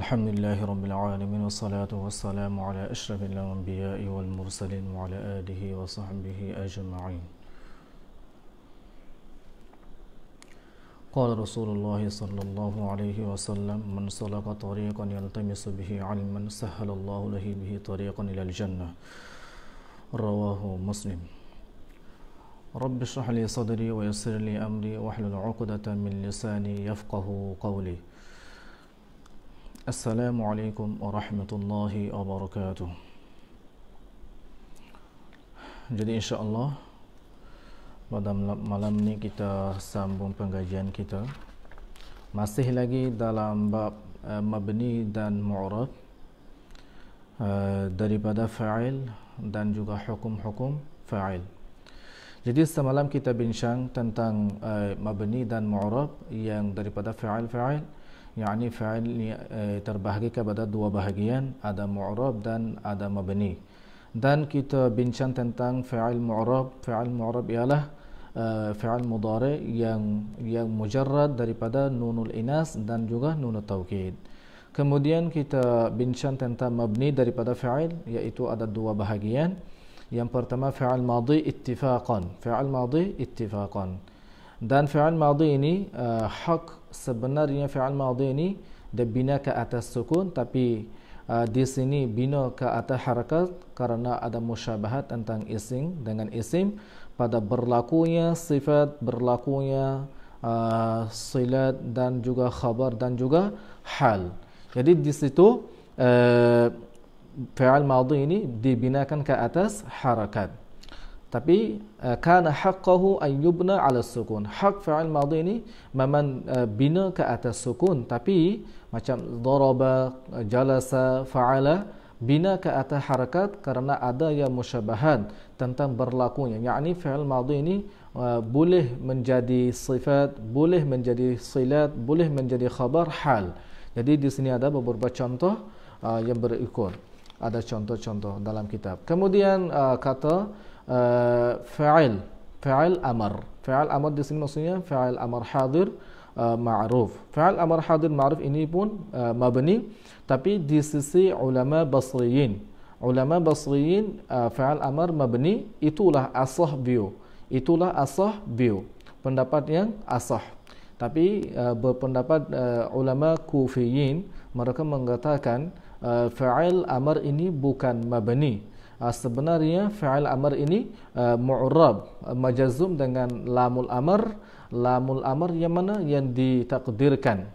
الحمد لله رب العالمين والصلاة والسلام على أشرف الأنبياء والمرسلين وعلى آله وصحبه أجمعين قال رسول الله صلى الله عليه وسلم من سلك طريقا يلتمس به علما سهل الله له به طريقا إلى الجنة رواه مسلم رب اشرح لي صدري ويسر لي أمري واحلل عقدة من لساني يفقه قولي السلام عليكم ورحمة الله وبركاته Jadi insya Allah pada malam ni kita sambung pengajian kita masih lagi dalam bab uh, mabni dan mu'rab uh, daripada fa'il dan juga hukum-hukum fa'il. Jadi semalam kita bincang tentang uh, mabni dan mu'rab yang daripada fa'il-fa'il fa'il, yakni fa'il e, terbahagi kepada dua bahagian ada mu'rab dan ada mabni dan kita bincang tentang fa'il mu'rab fa'il mu'rab ialah uh, e, fa'il mudhari yang yang mujarrad daripada nunul inas dan juga nunul taukid kemudian kita bincang tentang mabni daripada fa'il iaitu ada dua bahagian yang pertama fa'il madhi ittifaqan fa'il madhi ittifaqan dan fa'il madhi ini uh, hak sebenarnya fi'al madhi ni dia bina ke atas sukun tapi uh, di sini bina ke atas harakat kerana ada musyabahat tentang isim dengan isim pada berlakunya sifat berlakunya uh, silat dan juga khabar dan juga hal jadi di situ uh, fi'al madhi ini dibinakan ke atas harakat tapi eh, kana haqqahu an yubna ala sukun haq fi'il madhi ni maman eh, bina ke atas sukun tapi macam daraba jalasa fa'ala bina ke atas harakat kerana ada yang musyabahat tentang berlakunya yakni fi'il madhi ni eh, boleh menjadi sifat boleh menjadi silat boleh menjadi khabar hal jadi di sini ada beberapa contoh yang berikut ada contoh-contoh dalam kitab. Kemudian uh, kata uh, fa'il, fa'il amar. Fa'il amar di sini maksudnya fa'il amar hadir uh, ma'ruf. Fa'il amar hadir ma'ruf ini pun uh, mabni tapi di sisi ulama Basriyin. Ulama Basriyin uh, fa'il amar mabni itulah asah view. Itulah asah view. Pendapat yang asah. Tapi uh, berpendapat uh, ulama Kufiyin mereka mengatakan uh, fa'il amar ini bukan mabni eh, sebenarnya fa'il amar ini uh, mu'rab majazum dengan lamul amar lamul amar yang mana yang ditakdirkan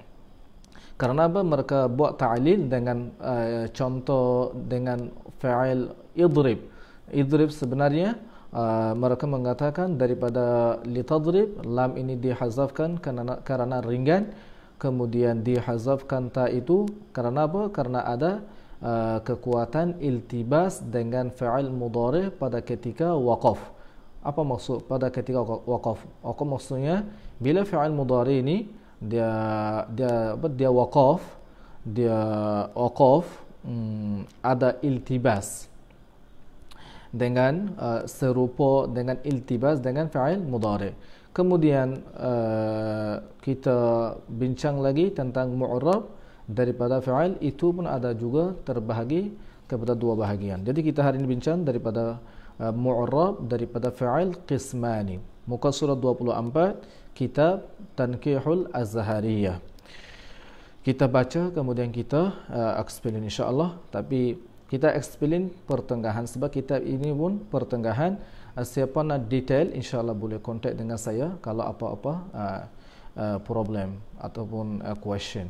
kerana apa mereka buat ta'lil dengan uh, contoh dengan fa'il idrib idrib sebenarnya uh, mereka mengatakan daripada litadrib lam ini dihazafkan kerana kerana ringan kemudian dihazafkan ta itu kerana apa? Karena ada uh, kekuatan iltibas dengan fa'il mudhari pada ketika waqaf. Apa maksud pada ketika waqaf? Apa maksudnya? Bila fa'il mudhari ini dia dia apa dia waqaf dia waqaf hmm, ada iltibas dengan uh, serupa dengan iltibas dengan fa'il mudhari. Kemudian uh, kita bincang lagi tentang mu'rab daripada fa'il itu pun ada juga terbahagi kepada dua bahagian. Jadi kita hari ini bincang daripada uh, mu'rab daripada fa'il qismani. Muka surat 24 kitab Tankihul Azhariyah. Kita baca kemudian kita uh, eh, explain insya-Allah tapi kita explain pertengahan sebab kitab ini pun pertengahan Ah, siapa nak detail insyaallah boleh contact dengan saya kalau apa-apa uh, uh, problem ataupun uh, question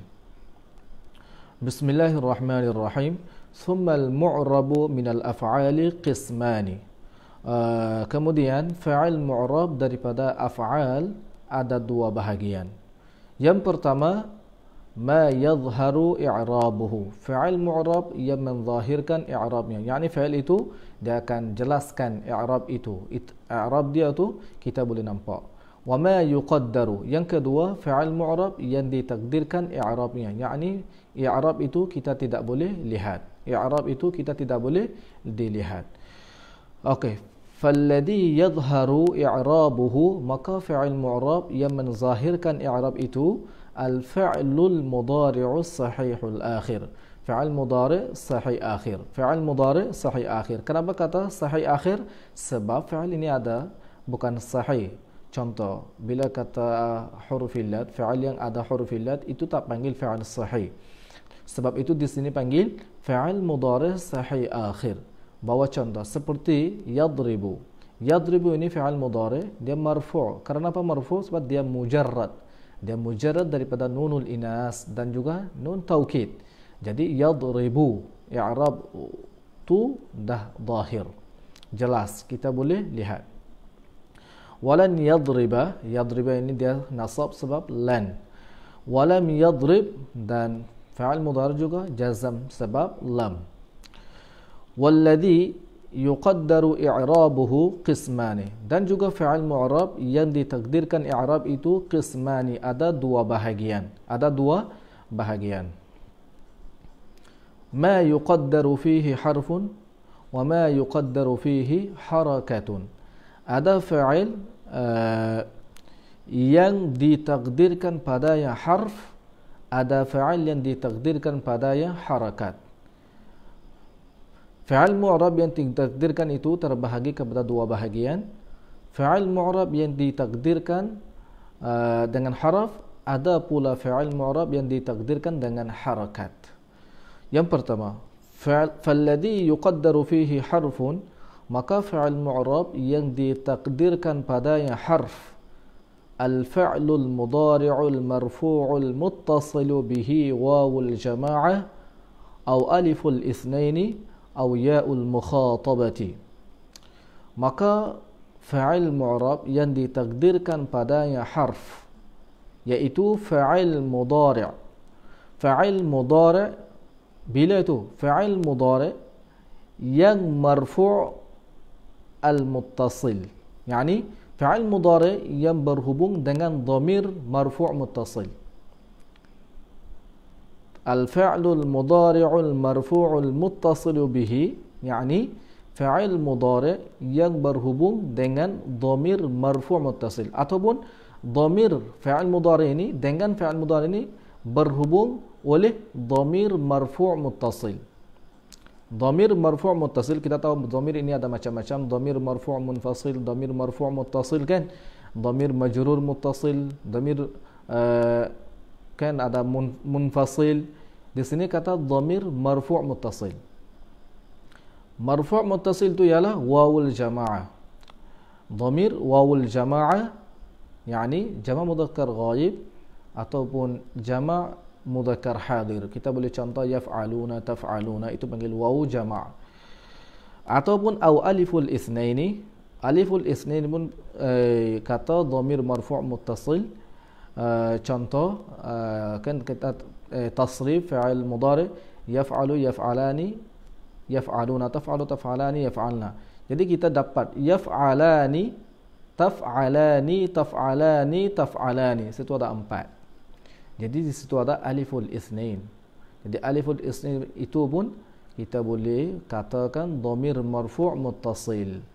Bismillahirrahmanirrahim thumma al-mu'rabu min al-af'ali qismani uh, kemudian fa'il mu'rab daripada af'al ada dua bahagian yang pertama ما يظهر i'rabuhu. Fi'il mu'rab yang menzahirkan i'rabnya. Yani fi'il itu dia akan jelaskan i'rab itu. It, i'rab dia tu kita boleh nampak. Wa ma yuqaddaru. Yang kedua, fi'il mu'rab yang ditakdirkan i'rabnya. Yani i'rab itu kita tidak boleh lihat. I'rab itu kita tidak boleh dilihat. Okey. فالذي يظهر إعرابه maka fi'il mu'rab yang menzahirkan i'rab itu الفعل المضارع الصحيح الآخر فعل مضارع صحيح akhir فعل مضارع صحيح akhir kenapa kata sahih akhir sebab fi'il ini ada bukan sahih contoh bila kata huruf illat fi'il yang ada huruf illat itu tak panggil fi'il sahih sebab itu di sini panggil fi'il mudhari sahih akhir bawa contoh seperti yadribu yadribu ini fi'il mudhari dia marfu' karena apa marfu' sebab dia mujarrad dia mujarad daripada nunul inas dan juga nun taukid jadi yadribu i'rab tu dah zahir jelas kita boleh lihat walan yadriba yadriba ini dia nasab sebab lan walam yadrib dan fa'al mudhari juga jazam sebab lam walladhi yuqaddaru i'rabuhu qismani dan juga fi'il mu'rab yang ditakdirkan i'rab itu qismani ada dua bahagian ada dua bahagian ma yuqaddaru fihi harfun wa ma yuqaddaru fihi harakatun ada fi'il uh, yang ditakdirkan padanya harf ada fi'il yang ditakdirkan padanya harakat فعل معرب ينتي تقدير كان إتو ترى بهجي كبدا دوا بهجيان فعل معرب ينتي تقدير كان دعن حرف أدا بولا فعل معرب ينتي تقدير كان دعن حركات يم برتما فالذي يقدر فيه حرف maka fi'il معرب yang تقدير كان harf al الفعل المضارع المرفوع المتصل به واو الجماعة أو ألف الاثنين aw ya'ul mukhatabati maka fa'il mu'rab yang ditakdirkan padanya harf yaitu fa'il mudhari' fa'il mudhari' bila itu fa'il mudhari' yang marfu' al muttasil yani fa'il mudhari' yang berhubung dengan dhamir marfu' muttasil الفعل المضارع المرفوع المتصل به يعني فعل مضارع يكبر هبوم دنجن ضمير مرفوع متصل أتوبون ضمير فعل مضارعني دنجن فعل مضارعني برهبون وله ضمير مرفوع متصل ضمير مرفوع متصل كده طبعا ضمير اني ادا ماشا ماشا ضمير مرفوع منفصل ضمير مرفوع متصل كان ضمير مجرور متصل ضمير كان آه، ادا منفصل Di sini kata dhamir marfu' muttasil. Marfu' muttasil itu ialah wawul jamaah. Dhamir wawul jamaah yakni jama' mudzakkar ghaib ataupun jama' mudzakkar hadir. Kita boleh contoh yaf'aluna taf'aluna itu panggil wawu jama' ataupun au aliful itsnaini aliful itsnain pun eh, kata dhamir marfu' muttasil Uh, contoh uh, kan kita تصريف فعل مضارع يفعل يفعلان يفعلون تفعل تفعلان يفعلنا jadi kita dapat yaf'alani taf'alani taf'alani taf'alani situ ada empat jadi di situ ada aliful isnain jadi aliful isnain itu pun kita boleh katakan domir marfu' muttasil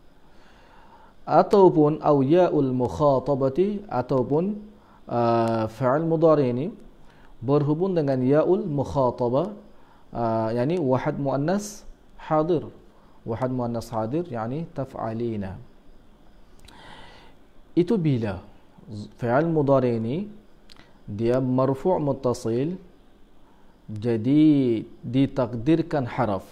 ataupun au ya'ul mukhatabati ataupun uh, fi'al mudhari ini berhubung dengan yaul mukhataba uh, yani wahad muannas hadir wahad muannas hadir yani taf'alina itu bila fi'al mudhari ini dia marfu' muttasil jadi ditakdirkan haraf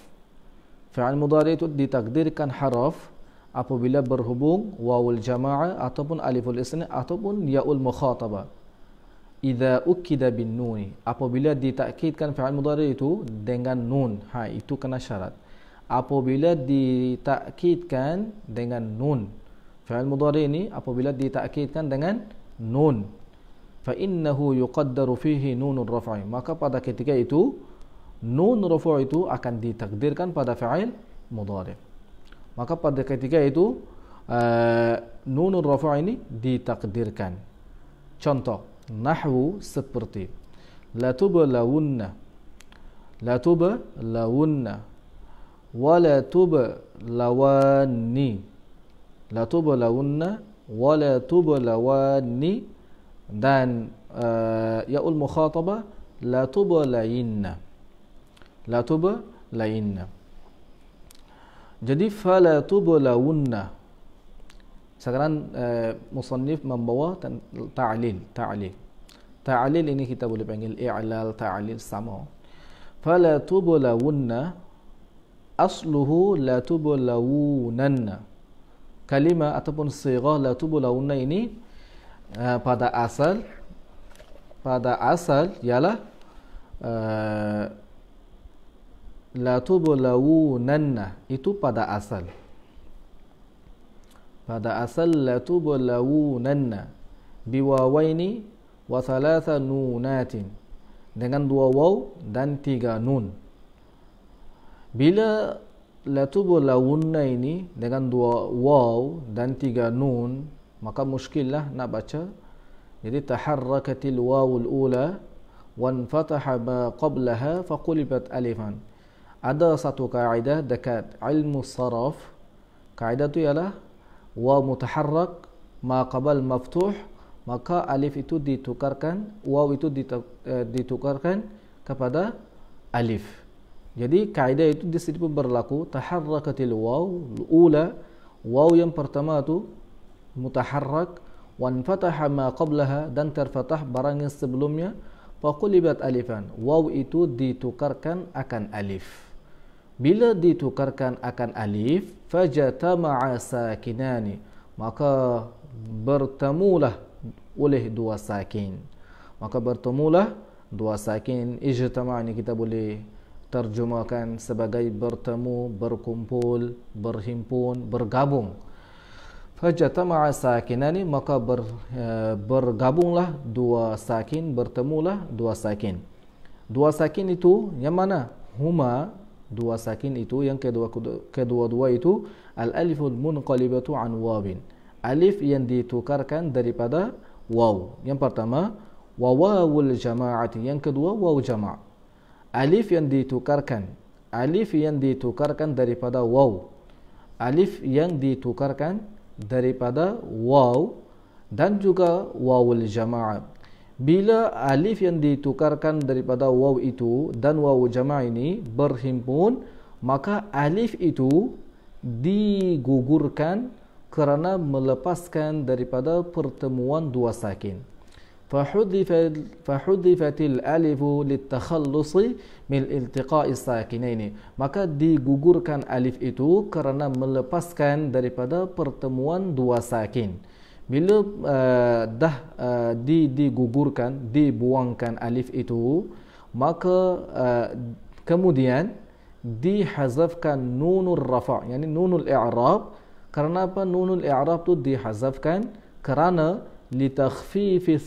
fi'al mudhari itu ditakdirkan haraf apabila berhubung wawul jama'ah ataupun aliful isnin ataupun ya'ul mukhatabah idza ukida bin nun apabila ditakidkan fi'il mudhari itu dengan nun ha itu kena syarat apabila ditakidkan dengan nun fi'il mudhari ini apabila ditakidkan dengan nun fa'innahu innahu yuqaddaru fihi nunur raf'i maka pada ketika itu nun rafu' itu akan ditakdirkan pada fi'il mudhari maka pada ketika itu uh, nunur rafu' ini ditakdirkan contoh نحو سبرتي لا توب لاون لا توب لاون ولا توب لواني لا توب لاون ولا توب لواني دان آه، يا المخاطبة لا توب لاين لا توب لاين جدي فلا توب لاون Sekarang uh, musannif membawa ta'lil, ta'lil. Ta'lil ini kita boleh panggil i'lal ta'lil sama. Fala tubulawunna asluhu la tubulawunanna. Kalimah ataupun sigah la tubulawunna ini uh, pada asal pada asal ialah uh, la tubulawunanna itu pada asal. Pada asal la tublawu nanna biwawaini wa thalatha nunatin dengan dua waw dan tiga nun. Bila la tublawu ini dengan dua waw dan tiga nun maka muskillah nak baca jadi taharrakatil wawul ula wan fataha ba qablaha faqulibat alifan ada satu kaidah dekat ilmu sarf kaidah tu ialah waw mutaharrak ma qabal maftuh maka alif itu ditukarkan waw itu eh, ditukarkan kepada alif jadi kaidah itu di sini pun berlaku taharrakatil waw ula waw yang pertama itu mutaharrak wan fataha ma qablaha dan terfatah barang yang sebelumnya faqulibat alifan waw itu ditukarkan akan alif bila ditukarkan akan alif fajatama'a sakinani maka bertemulah oleh dua sakin maka bertemulah dua sakin ijtama' ni kita boleh terjemahkan sebagai bertemu berkumpul berhimpun bergabung fajatama'a sakinani maka ber, eh, bergabunglah dua sakin bertemulah dua sakin dua sakin itu yang mana huma dua sakin itu yang kedua kedua dua itu al aliful munqalibatu an wawin alif yang ditukarkan daripada waw yang pertama wa wawul jama'ati yang kedua waw jama' alif yang ditukarkan alif yang ditukarkan daripada waw alif yang ditukarkan daripada waw dan juga wawul jama'ah bila alif yang ditukarkan daripada waw itu dan waw jama' ini berhimpun, maka alif itu digugurkan kerana melepaskan daripada pertemuan dua sakin. فحذفت الألف للتخلص من التقاء الساكنين maka digugurkan alif itu kerana melepaskan daripada pertemuan dua sakin bila uh, dah uh, di digugurkan dibuangkan alif itu maka uh, kemudian dihazafkan nunul rafa yani nunul i'rab kerana apa nunul i'rab tu dihazafkan kerana li takhfifi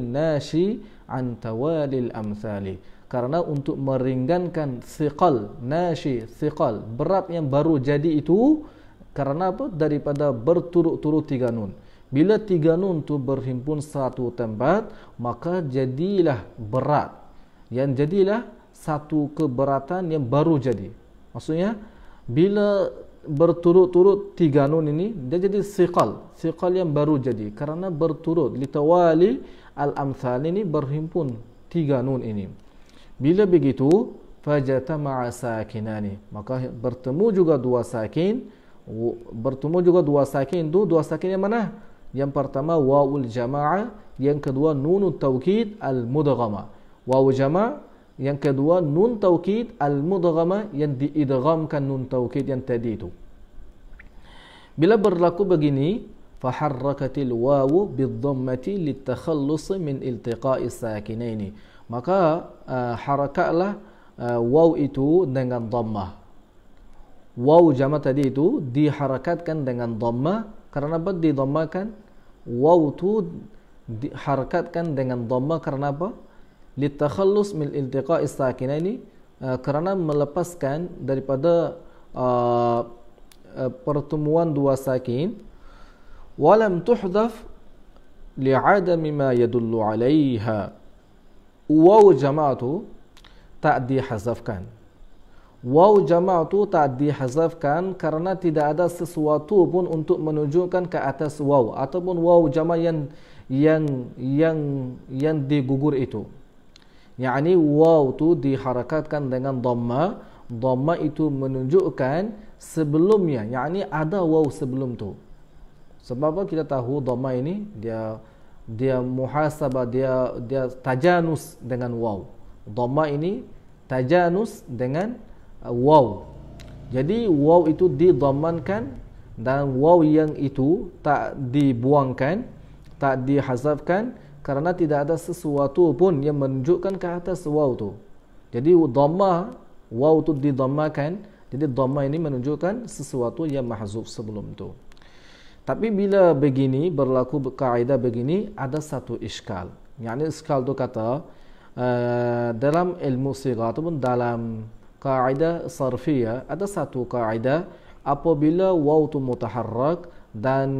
nashi an tawalil amsali kerana untuk meringankan thiqal nashi thiqal berat yang baru jadi itu kerana apa daripada berturut-turut tiga nun bila tiga nun tu berhimpun satu tempat, maka jadilah berat. Yang jadilah satu keberatan yang baru jadi. Maksudnya, bila berturut-turut tiga nun ini, dia jadi siqal. Siqal yang baru jadi. Kerana berturut. Litawali al-amthal ini berhimpun tiga nun ini. Bila begitu, fajatama'a sakinani. Maka bertemu juga dua sakin. Bertemu juga dua sakin itu. Dua sakin yang mana? Yang pertama wawul jama'ah, yang kedua nunu tawqid al-mudghamah. Wawul jama'ah, yang kedua nun tawqid al-mudghamah yang diidghamkan nun tawqid yang tadi itu. Bila berlaku begini, faharrakatil wawu bidhammati litakhallus min iltiqa'i sakinain. Maka uh, harakatlah uh, eh, waw itu dengan dhammah. Waw jama tadi itu diharakatkan dengan dhammah kerana apa didhammakan? waw tu diharakatkan dengan dhamma kerana apa? li takhallus min iltiqa'i sakinaini eh, kerana melepaskan daripada uh, pertemuan dua sakin wa lam tuhdaf li'adam ma yadullu 'alayha waw jama'atu tak dihazafkan Waw jama' tu tak dihazafkan kerana tidak ada sesuatu pun untuk menunjukkan ke atas waw ataupun waw jama' yang yang yang yang digugur itu. Yang ini waw tu diharakatkan dengan dhamma, dhamma itu menunjukkan sebelumnya, Yang ini ada waw sebelum tu. Sebab apa kita tahu dhamma ini dia dia muhasabah dia dia tajanus dengan waw. Dhamma ini tajanus dengan Ah, waw. Jadi waw itu didhammankan dan waw yang itu tak dibuangkan, tak dihazafkan kerana tidak ada sesuatu pun yang menunjukkan ke atas waw itu. Jadi dhamma, waw itu didamakan. Jadi dhamma ini menunjukkan sesuatu yang mahzuf sebelum itu. Tapi bila begini, berlaku kaedah begini, ada satu iskal. Yang iskal tu kata, uh, dalam ilmu sigat pun dalam kaedah sarfiyah ada satu kaedah apabila waw tu mutaharrak dan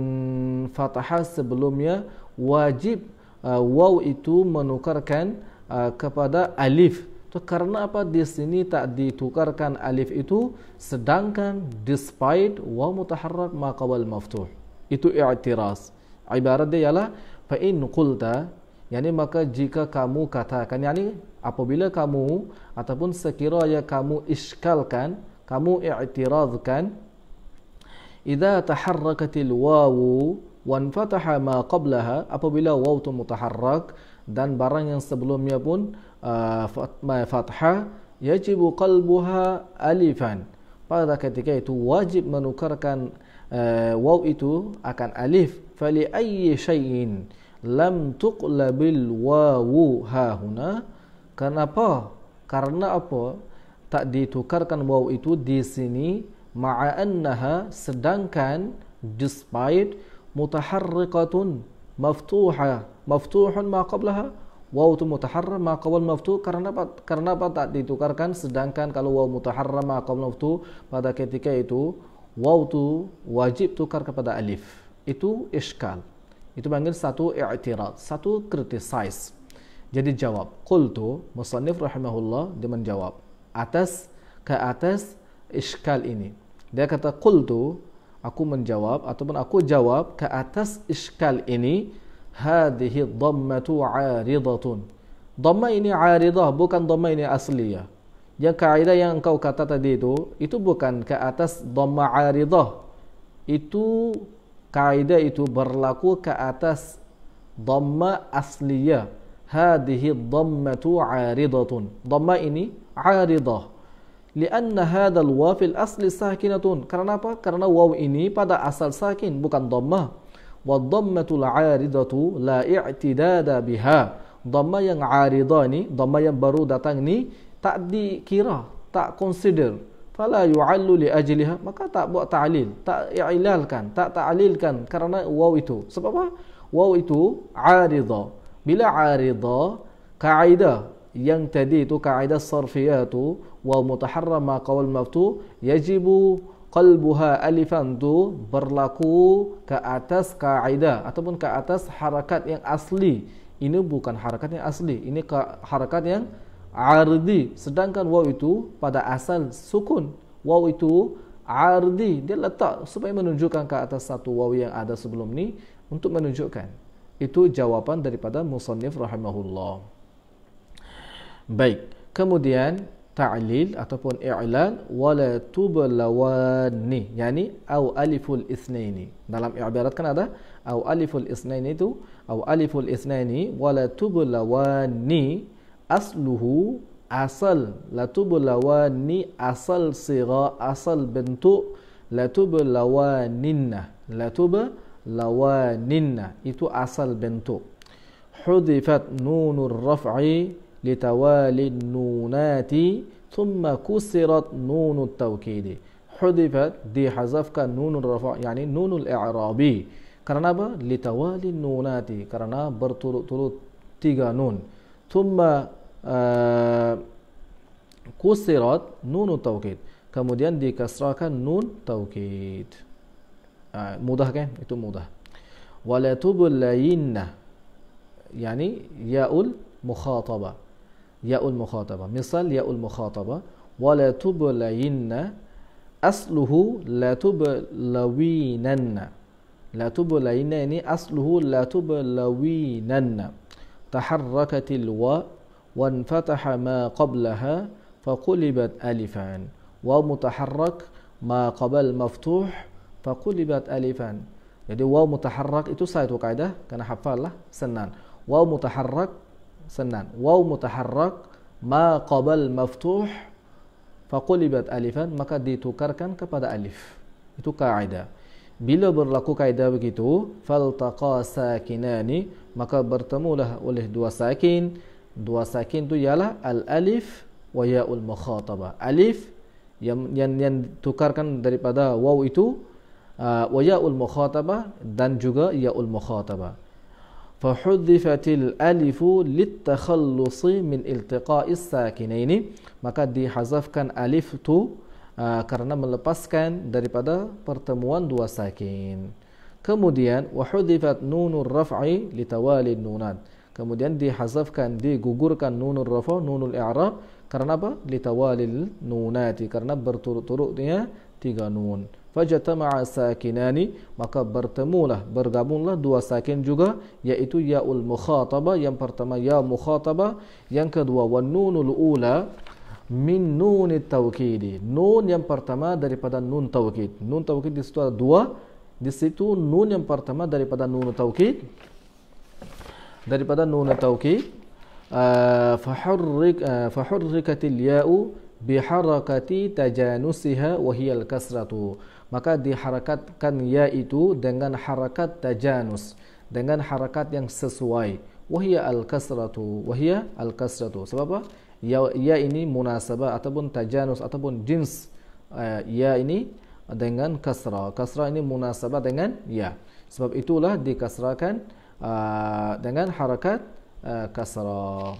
fathah sebelumnya wajib uh, waw itu menukarkan uh, kepada alif tu karena apa di sini tak ditukarkan alif itu sedangkan despite waw mutaharrak maka wal maftuh itu i'tiraz ibarat dia ialah fa in qulta yang ini maka jika kamu katakan, yang ini apabila kamu ataupun sekiranya kamu iskalkan, kamu i'tirazkan, idha taharrakatil wawu wanfataha ma qablaha, apabila wawu itu mutaharrak dan barang yang sebelumnya pun uh, ma fathah, yajib qalbuha alifan. Pada ketika itu wajib menukarkan uh, itu akan alif. Fali ayyi syai'in lam tuqlabil wawu hahuna kenapa karena apa tak ditukarkan wawu itu di sini ma'a annaha sedangkan despite mutaharriqatun maftuha maftuhun ma qablaha wawu itu mutahar ma qabal maftu karena apa karena apa tak ditukarkan sedangkan kalau wawu mutahar ma qabal maftu pada ketika itu wawu itu wajib tukar kepada alif itu iskal itu panggil satu i'tirad, satu criticize. Jadi jawab. Qultu, Musannif rahimahullah, dia menjawab. Atas, ke atas iskal ini. Dia kata, Qultu, aku menjawab, ataupun aku jawab, ke atas iskal ini, hadihi dhammatu aridatun. Dhamma ini aridah, bukan dhamma ini asliya. Yang kaidah yang kau kata tadi itu, itu bukan ke atas dhamma aridah. Itu kaidah itu berlaku ke atas dhamma asliyah hadhihi dhammatu 'aridatun dhamma ini 'aridah Karena هذا الواو في الأصل Karena كرنا با كرنا واو إني بعد أصل ساكن بكن ضمة والضمة العارضة لا اعتداد بها ضمة yang عارضاني ضمة yang baru datang ni tak dikira tak consider fala yu'allu li ajliha maka tak buat ta'lil tak i'lalkan tak ta'lilkan kerana waw itu sebab apa waw itu aridha bila aridha kaidah yang tadi itu kaidah sarfiyah tu waw mutaharram ma qawl maftu yajibu qalbuha alifan tu berlaku ke atas kaidah ataupun ke atas harakat yang asli ini bukan harakat yang asli ini harakat yang hmm ardi sedangkan waw itu pada asal sukun waw itu ardi dia letak supaya menunjukkan ke atas satu waw yang ada sebelum ni untuk menunjukkan itu jawapan daripada musannif rahimahullah baik kemudian ta'lil ataupun i'lan wala tublawani yani au aliful itsnaini dalam ibarat kan ada au aliful itsnaini itu au aliful itsnaini wala tublawani أصله أصل لتبلواني أصل صغا أصل بنتو لتبلوانين لتبلوانين إتو أصل بنتو حذفت نون الرفع لتوالي النونات ثم كسرت نون التوكيد حذفت دي حذفك نون الرفع يعني نون الإعرابي كرنا لتوالي النونات كرنا برطلو تلو نون ثم كسرت نون التوكيد kemudian dikasrakan nun taukid uh, mudah kan itu mudah wala tublayinna yani yaul mukhataba yaul mukhataba misal yaul mukhataba wala tublayinna asluhu la tublawinanna la tublayinna yani asluhu la tublawinanna taharrakatil wa وانفتح ما قبلها فقلبت ألفا ومتحرك ما قبل مفتوح فقلبت ألفا jadi waw mutaharrak itu satu kaidah karena hafal lah senan waw mutaharrak senan waw mutaharrak ma qabal maftuh faqulibat alifan maka ditukarkan kepada alif itu kaidah bila berlaku kaidah begitu faltaqa sakinani maka bertemulah oleh dua sakin dua sakin tu ialah al alif wa yaul mukhatabah alif yang yang yang tukarkan daripada waw itu uh, wa yaul mukhatabah dan juga yaul mukhatabah fa hudzifatil alifu litakhallusi min iltiqa'i sakinain maka dihazafkan alif tu uh, karena melepaskan daripada pertemuan dua sakin kemudian wa hudzifat nunur raf'i litawali nunat kemudian dihazafkan digugurkan nunur rafa nunul i'rab karena apa litawalil nunati karena berturut-turutnya tiga nun fajtama'a sakinani maka bertemulah bergabunglah dua sakin juga yaitu ya'ul mukhataba yang pertama ya mukhataba yang kedua wan nunul ula min nun at nun yang pertama daripada nun taukid nun taukid di situ ada dua di situ nun yang pertama daripada nun taukid daripada nun taukid uh, fahurrik uh, fahurrikatil ya'u biharakati tajanusiha wa hiyal kasratu maka diharakatkan ya itu dengan harakat tajanus dengan harakat yang sesuai wahia al kasratu wahia al kasratu sebab apa ya, ya ini munasabah ataupun tajanus ataupun jins uh, ya ini dengan kasra kasra ini munasabah dengan ya sebab itulah dikasrakan uh, Ah, dengan harakat ah, kasrah.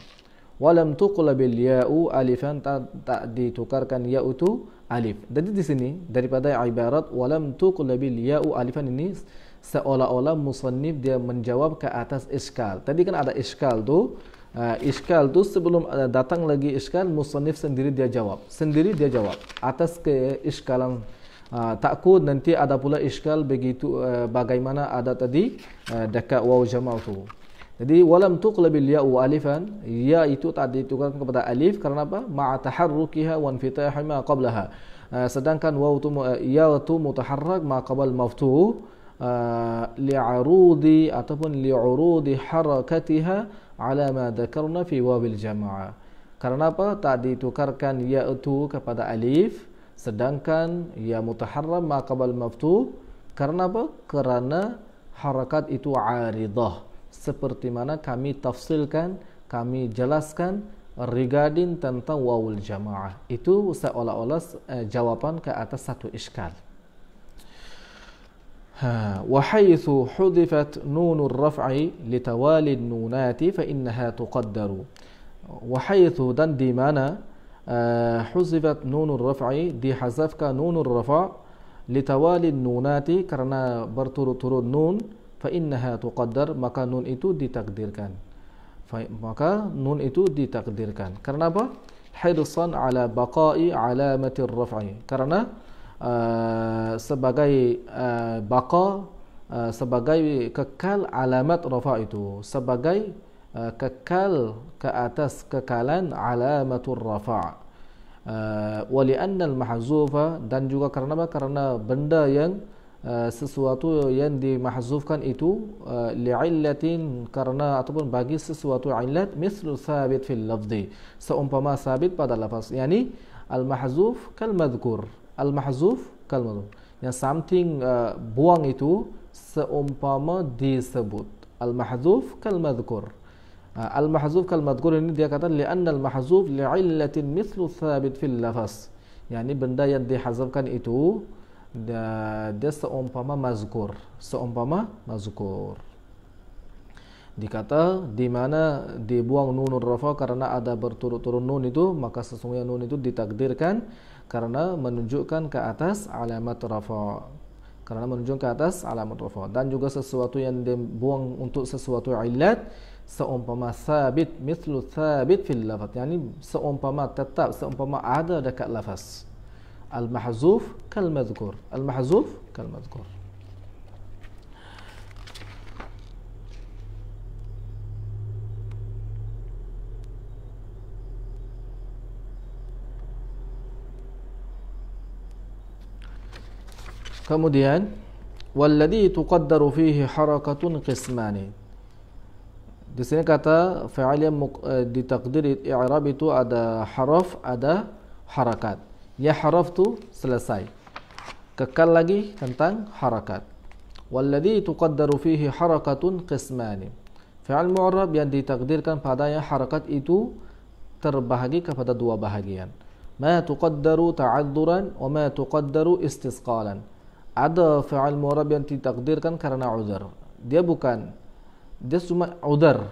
Walam tuqla bil ya'u alifan tak ditukarkan ya'u tu alif. Jadi di sini daripada ibarat walam tuqla bil ya'u alifan ini seolah-olah musannif dia menjawab ke atas iskal. Tadi kan ada iskal tu. Ah, iskal tu sebelum datang lagi iskal musannif sendiri dia jawab. Sendiri dia jawab atas ke iskalan Ah, takut nanti ada pula iskal begitu uh, bagaimana ada tadi uh, dekat waw jama' tu. Jadi walam tuqlab al ya'u alifan ya itu tak ditukarkan kepada alif kerana apa? Ma'a taharrukiha wa infitahi ma qablaha. Uh, sedangkan waw tu uh, ya tu mutaharrak ma qabal maftu uh, li'arudi ataupun li'urudi harakatiha ala ma dakarna fi waw al jama'. Kerana apa? Tak ditukarkan ya tu kepada alif sedangkan ya mutaharram ma qabal maftuh kerana apa kerana harakat itu aridah seperti mana kami tafsilkan kami jelaskan regarding tentang wawul jamaah itu seolah-olah eh, jawapan ke atas satu iskal ha wa haythu hudifat nunur raf'i litawali an-nunati fa innaha tuqaddaru wa haythu dan di mana آه، حذفت نون الرفع دي حذفك نون الرفع لتوالي النونات كرنا برتر تر نون فإنها تقدر مكا نون إتو دي تقدير كان فمكا نون إتو دي تقدير كان كرنا با حرصا على بقاء علامة الرفع كرنا آه، سبقي آه، بقاء سبقي ككل علامات رفع سبقي Eh, kekal ke atas kekalan alamatul rafa' eh, walianna al-mahzufa dan juga kerana apa kerana benda yang eh, sesuatu yang dimahzufkan itu li'illatin karena ataupun bagi sesuatu illat mislu sabit fil lafzi seumpama sabit pada lafaz yani al-mahzuf kal madhkur al-mahzuf kal madhkur yang something buang itu seumpama disebut al-mahzuf kal madhkur Ah, al-mahzuf kal madgur ini dia kata li'anna al-mahzuf li'illatin mithlu thabit fil lafaz. Yani benda yang dihazafkan itu dia, dia seumpama mazkur, seumpama mazkur. Dikata di mana dibuang nun rafa karena ada berturut-turut nun itu maka sesungguhnya nun itu ditakdirkan karena menunjukkan ke atas alamat rafa karena menunjukkan ke atas alamat rafa dan juga sesuatu yang dibuang untuk sesuatu illat seumpama sabit mislu sabit fil lafaz yani seumpama tetap seumpama ada dekat lafaz al mahzuf kal madhkur al mahzuf kal madhkur Kemudian walladhi tuqaddaru fihi harakatun qismani Di sini kata fa'il yang ditakdir i'rab itu ada haraf, ada harakat. Ya haraf tu selesai. Kekal lagi tentang harakat. Walladhi tuqaddaru fihi harakatun qismani. Fi'il mu'rab yang ditakdirkan padanya harakat itu terbahagi kepada dua bahagian. Ma tuqaddaru ta'adduran wa ma tuqaddaru istisqalan. Ada fi'il mu'rab yang ditakdirkan karena uzur. Dia bukan dia cuma udar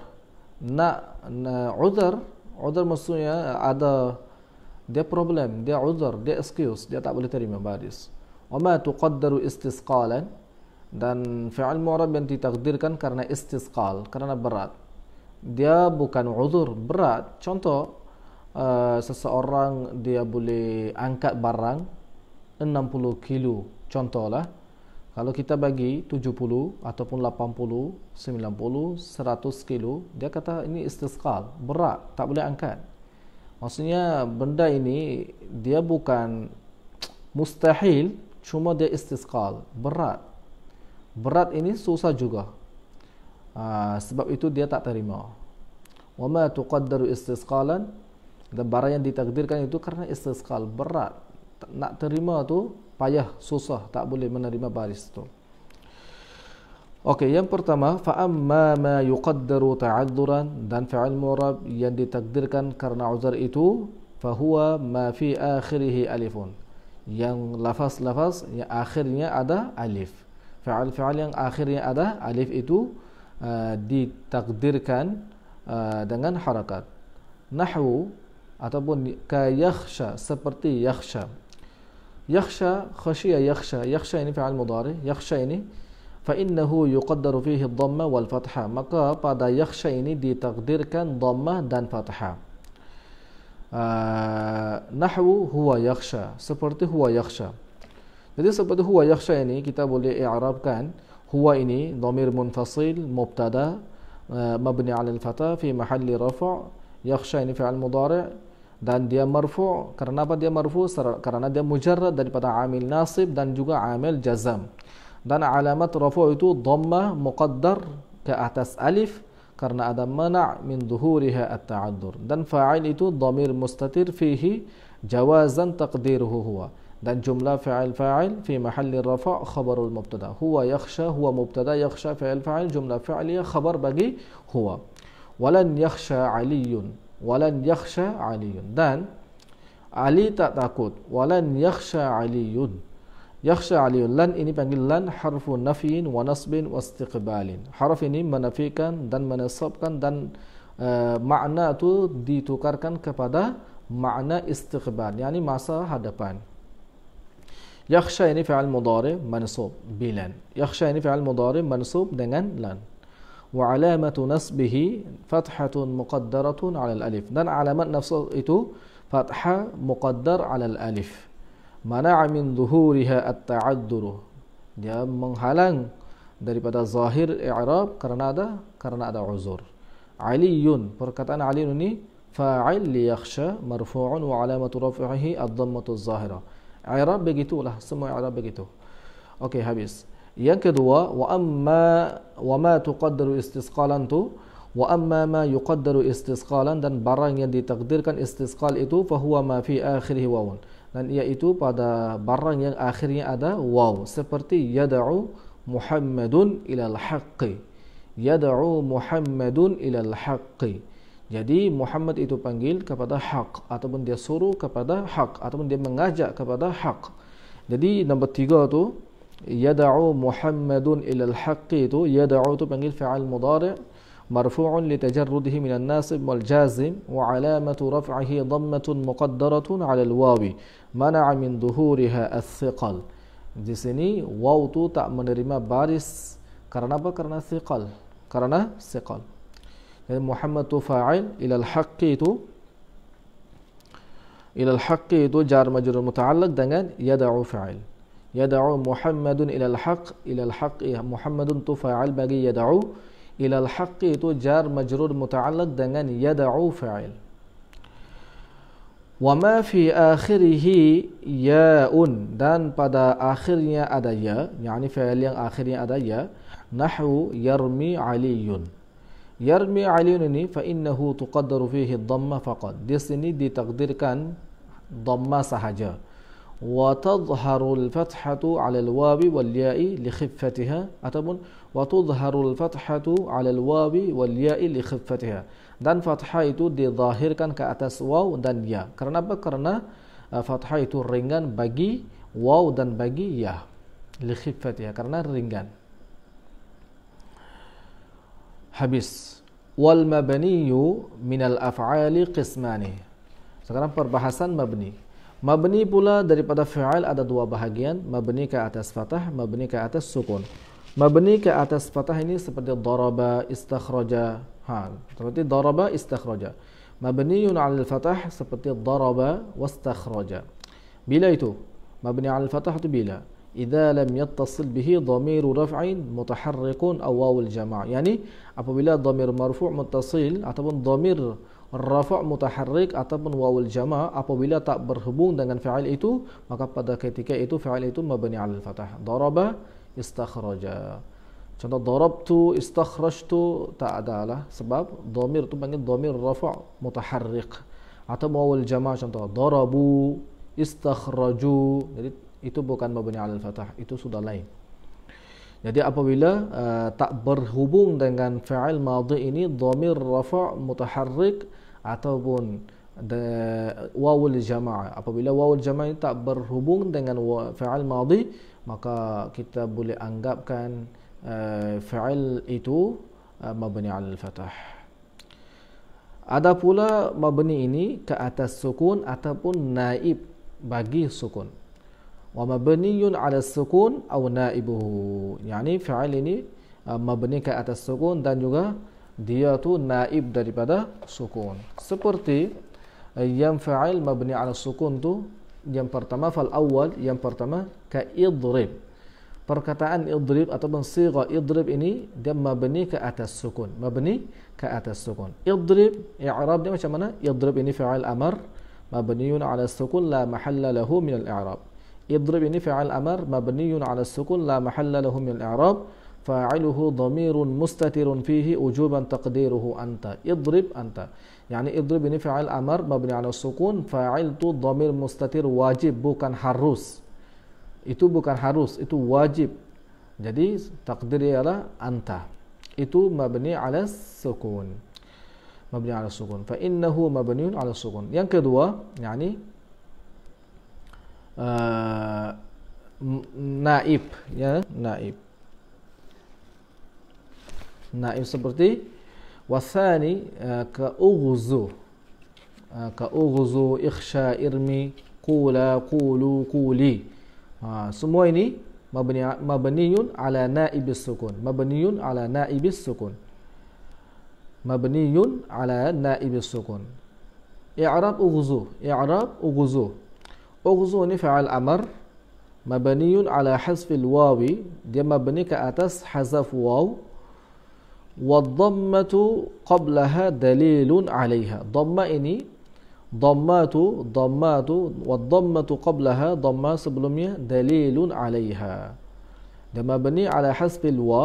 nak na, udar udar maksudnya ada dia problem dia udar dia excuse dia tak boleh terima baris wa ma tuqaddaru istisqalan dan fi'al mu'rab yang ditakdirkan karena istisqal karena berat dia bukan udur berat contoh uh, seseorang dia boleh angkat barang 60 kilo contohlah kalau kita bagi 70 ataupun 80, 90, 100 kilo, dia kata ini istisqal, berat, tak boleh angkat. Maksudnya benda ini dia bukan mustahil, cuma dia istisqal, berat. Berat ini susah juga. Ha, sebab itu dia tak terima. Wa ma tuqaddaru istisqalan dan barang yang ditakdirkan itu karena istisqal berat nak terima tu payah susah tak boleh menerima baris tu Okey, yang pertama fa'amma ma yuqaddaru ta'adduran dan fi'al murab yang ditakdirkan karena uzar itu fahuwa ma fi akhirih alifun yang lafaz-lafaz yang akhirnya ada alif fa'al fi'al yang akhirnya ada alif itu uh, ditakdirkan uh, dengan harakat nahwu ataupun ka yakhsha seperti yakhsha يخشى خشية يخشى يخشى ini فعل مضارع يخشى ini فإنه يقدر فيه الضمة والفتحة maka pada yakhsha ini ditakdirkan dhammah dan fathah uh, nahwu huwa yakhsha seperti huwa yakhsha jadi seperti huwa yakhsha ini kita boleh i'rabkan huwa ini dhamir munfasil mubtada uh, mabni 'ala al-fatha fi mahalli rafa' yakhsha ini fi'al mudhari' dan dia marfu karena apa dia marfu karena dia mujarrad daripada amil nasib dan juga amil jazam dan alamat rafu itu dhamma muqaddar ke atas alif karena ada mana' min zuhuriha at-ta'addur dan fa'il itu dhamir mustatir fihi jawazan taqdiruhu huwa dan jumlah fa'il fa'il fi mahalli rafa' khabarul mubtada huwa yakhsha huwa mubtada yakhsha fa'il fa'il jumlah fa'iliyah khabar bagi huwa ولن يخشى علي walan yakhsha aliyun dan Ali tak takut walan yakhsha aliyun yakhsha aliyun lan ini panggil lan harfu nafiin wa nasbin wa istiqbalin harf ini menafikan dan menasabkan dan uh, makna itu ditukarkan kepada makna istiqbal yakni masa hadapan يخشى يعني فعل مضارع منصوب بلن يخشى يعني فعل مضارع منصوب dengan lan وعلامة nasbihi fathatun muqaddaratun alal alif dan alamat nasab itu fathah muqaddar alal alif mana'a min zuhuriha at-ta'adduru dia menghalang daripada zahir i'rab karena ada karena ada uzur aliyun perkataan aliyun ini fa'il li yakhsha marfu'un wa alamatu raf'ihi ad-dhammatu az-zahira i'rab begitulah semua i'rab begitu okey habis Yang kedua, wa amma wa ma tuqaddaru istisqalan tu wa amma ma yuqaddaru istisqalan dan barang yang ditakdirkan istisqal itu fa huwa ma fi akhirih wawun dan iaitu pada barang yang akhirnya ada waw seperti yad'u Muhammadun ila al-haqqi yad'u Muhammadun ila al-haqqi jadi Muhammad itu panggil kepada hak ataupun dia suruh kepada hak ataupun dia mengajak kepada hak jadi nombor tiga tu يدعو محمد إلى الحق itu يدعو itu panggil fi'al mudhari مرفوع لتجرده من الناصب والجازم وعلامة رفعه ضمة مقدرة على الواو منع من ظهورها الثقل di sini waw tu tak menerima baris karena apa karena thiqal karena thiqal jadi Muhammad tu fa'il ila al-haqqi itu ila al-haqqi itu jar majrur muta'allaq dengan yada'u fa'il يدعو محمد إلى الحق إلى الحق محمد تفاعل بقي يدعو إلى الحق تجار مجرور متعلق dengan يدعو فاعل وما في آخره ياء dan pada akhirnya ada ya يعني فعل yang akhirnya ada ya نحو يرمي علي يرمي علي ini فإنه تقدر فيه الضمة فقط دي تقدير كان ضمة sahaja وتظهر الفتحة على الواو والياء لخفتها ataupun وتظهر الفتحة على الواو والياء لخفتها dan fathah itu dizahirkan ke atas waw dan ya karena apa karena uh, fathah itu ringan bagi waw dan bagi ya likhifatiha karena ringan habis wal mabniyu minal af'ali qismani sekarang perbahasan mabni Mabni pula daripada fi'al ada dua bahagian. Mabni ke atas fatah, mabni ke atas sukun. Mabni ke atas fatah ini seperti daraba istakhraja. Ha, seperti daraba istakhraja. Mabniyun alal fatah seperti daraba wastakhraja. Bila itu? Mabni alal fatah itu bila? Iza lam yattasil bihi dhamiru raf'in mutaharrikun awawul jama'ah. Yani apabila dhamir marfu' mutasil ataupun dhamir rafa' mutaharrik ataupun wawul jama' apabila tak berhubung dengan fi'il itu, maka pada ketika itu fi'il itu mabani al fatah. Daraba istakhraja. Contoh darabtu istakhrajtu tak ada lah sebab dhamir itu panggil dhamir rafa' mutaharrik. Atau wawul jama' contoh darabu istakhraju. Jadi itu bukan mabani al fatah, itu sudah lain. Jadi apabila uh, tak berhubung dengan fa'il madhi ini dhamir rafa' mutaharrik ataupun the wawul jama'ah apabila wawul jama'ah ini tak berhubung dengan fi'al madhi maka kita boleh anggapkan uh, eh, fi'al itu uh, mabni al-fatah ada pula mabni ini ke atas sukun ataupun naib bagi sukun wa mabniyun ala sukun aw naibuhu yani fi'al ini uh, mabni ke atas sukun dan juga dia tu naib daripada sukun seperti yang fa'il mabni ala sukun tu yang pertama fal awal yang pertama ka idrib perkataan idrib ataupun sigha idrib ini dia mabni ke atas sukun mabni ke atas sukun idrib i'rab dia macam mana idrib ini fa'il amar mabniun ala sukun la mahalla lahu min al i'rab idrib ini fa'il amar mabniun ala sukun la mahalla lahu min al i'rab فاعله ضمير مستتر فيه وجوبا تقديره أنت اضرب أنت يعني اضرب ini فعل أمر مبني على السكون فاعل itu ضمير مستتر wajib bukan harus itu bukan harus itu wajib jadi takdir ialah anta itu mabni ala sukun mabni ala sukun fa innahu mabniun ala sukun yang kedua yani uh, naib ya naib Naib seperti wasani ka'ughzu ka'ughzu ikhsha irmi kula kulu kuli semua ini mabni mabniyun ala naibis sukun mabniyun ala naibis sukun mabniyun ala naibis sukun i'rab ughzu i'rab ughzu ughzu ni fa'al amar mabniyun ala hasfil wawi dia mabni ke atas hazaf waw wadhammatu qablaha dalilun 'alayha dhamma ini dhammatu dhammatu wadhammatu qablaha dhamma sebelumnya dalilun 'alayha dan mabni 'ala hasbil wa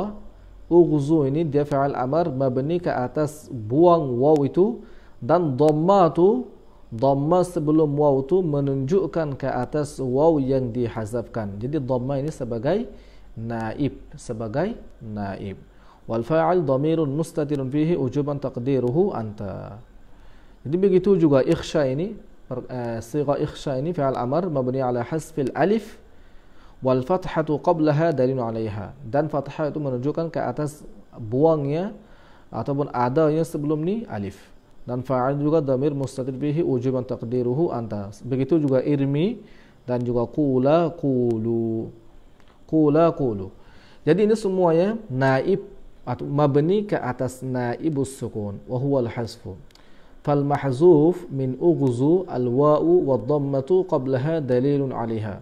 ughzu ini dia fi'al amar mabni ke atas buang waw itu dan dhammatu dhamma sebelum waw itu menunjukkan ke atas waw yang dihazafkan jadi dhamma ini sebagai naib sebagai naib wal fa'il dhamirun mustatirun fihi ujuban taqdiruhu anta jadi begitu juga ikhsha ini eh, sigha ikhsha ini fi'al amr mabni ala hasfil alif wal fathatu qablaha dalin 'alayha dan fathah itu menunjukkan ke atas buangnya ataupun adanya sebelum ni alif dan fa'il juga dhamir mustatir bihi ujuban taqdiruhu anta begitu juga irmi dan juga qula qulu qula qulu jadi ini semuanya naib atau mabni ke atas naibus sukun wa huwa al-hazfu fal mahzuf min ughzu al-wa'u wad-dammatu qablaha dalilun 'alayha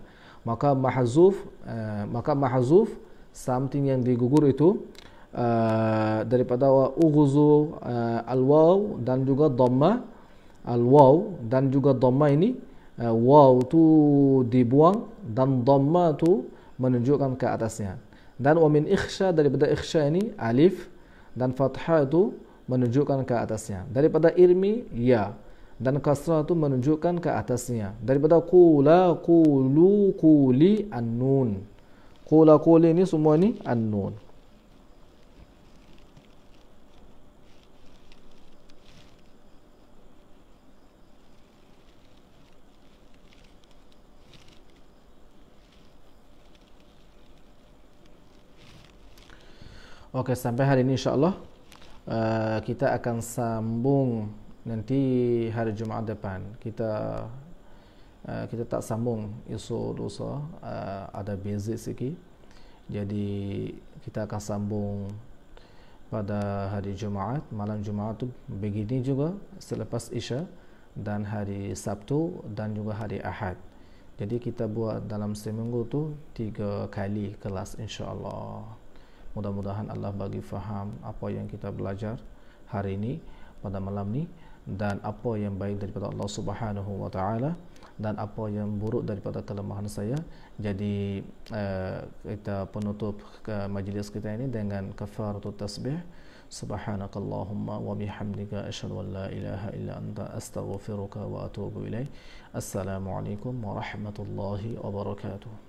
maka mahzuf uh, maka mahzuf something yang digugur itu uh, daripada wa ughzu uh, eh, al-wa'u dan juga dhamma al-wa'u dan juga dhamma ini uh, wa'u tu dibuang dan dhamma tu menunjukkan ke atasnya dan wa min ikhsha daripada ikhsha ini alif dan fathah itu menunjukkan ke atasnya daripada irmi ya dan kasrah itu menunjukkan ke atasnya daripada qula qulu quli an nun qula quli ini semua ini an Okey, sampai hari ini insya-Allah uh, kita akan sambung nanti hari Jumaat depan. Kita uh, kita tak sambung isu dosa uh, ada beza sikit. Jadi kita akan sambung pada hari Jumaat, malam Jumaat tu begini juga selepas Isya dan hari Sabtu dan juga hari Ahad. Jadi kita buat dalam seminggu tu tiga kali kelas insya-Allah. Mudah-mudahan Allah bagi faham apa yang kita belajar hari ini pada malam ni dan apa yang baik daripada Allah Subhanahu wa taala dan apa yang buruk daripada kelemahan saya jadi uh, kita penutup ke majlis kita ini dengan kafaratul tasbih subhanakallahumma wa bihamdika asyhadu an la ilaha illa anta astaghfiruka wa atubu ilaik assalamu alaikum warahmatullahi wabarakatuh